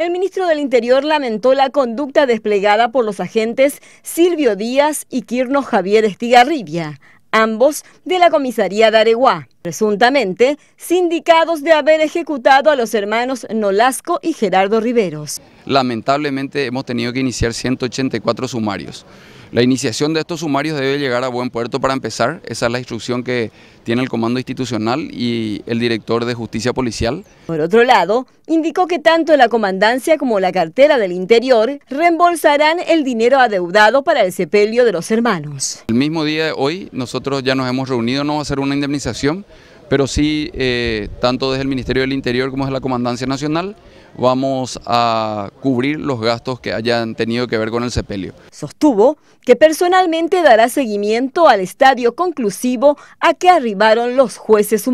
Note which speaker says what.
Speaker 1: El ministro del Interior lamentó la conducta desplegada por los agentes Silvio Díaz y Quirno Javier Estigarribia, ambos de la comisaría de Areguá, presuntamente sindicados de haber ejecutado a los hermanos Nolasco y Gerardo Riveros.
Speaker 2: Lamentablemente hemos tenido que iniciar 184 sumarios. La iniciación de estos sumarios debe llegar a buen puerto para empezar, esa es la instrucción que tiene el Comando Institucional y el Director de Justicia Policial.
Speaker 1: Por otro lado, indicó que tanto la Comandancia como la cartera del Interior reembolsarán el dinero adeudado para el sepelio de los hermanos.
Speaker 2: El mismo día de hoy nosotros ya nos hemos reunido, no va a ser una indemnización, pero sí, eh, tanto desde el Ministerio del Interior como desde la Comandancia Nacional, vamos a cubrir los gastos que hayan tenido que ver con el sepelio. Sostuvo
Speaker 1: que personalmente dará seguimiento al estadio conclusivo a que arribaron los jueces.